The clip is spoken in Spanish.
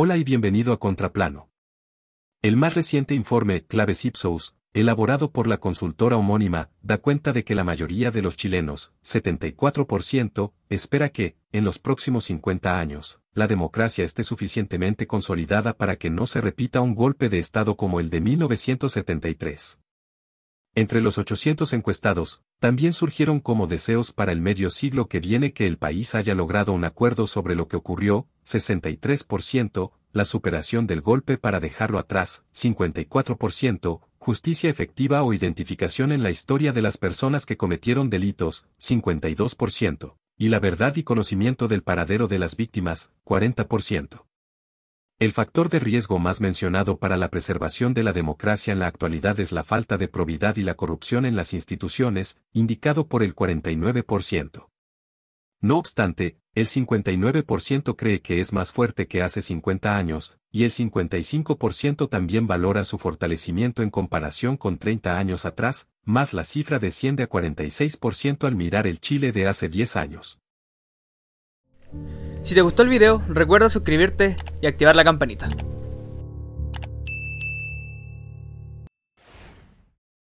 Hola y bienvenido a Contraplano. El más reciente informe, Claves Ipsos, elaborado por la consultora homónima, da cuenta de que la mayoría de los chilenos, 74%, espera que, en los próximos 50 años, la democracia esté suficientemente consolidada para que no se repita un golpe de Estado como el de 1973. Entre los 800 encuestados, también surgieron como deseos para el medio siglo que viene que el país haya logrado un acuerdo sobre lo que ocurrió, 63%, la superación del golpe para dejarlo atrás, 54%, justicia efectiva o identificación en la historia de las personas que cometieron delitos, 52%, y la verdad y conocimiento del paradero de las víctimas, 40%. El factor de riesgo más mencionado para la preservación de la democracia en la actualidad es la falta de probidad y la corrupción en las instituciones, indicado por el 49%. No obstante, el 59% cree que es más fuerte que hace 50 años, y el 55% también valora su fortalecimiento en comparación con 30 años atrás, más la cifra desciende a 46% al mirar el Chile de hace 10 años. Si te gustó el video, recuerda suscribirte y activar la campanita.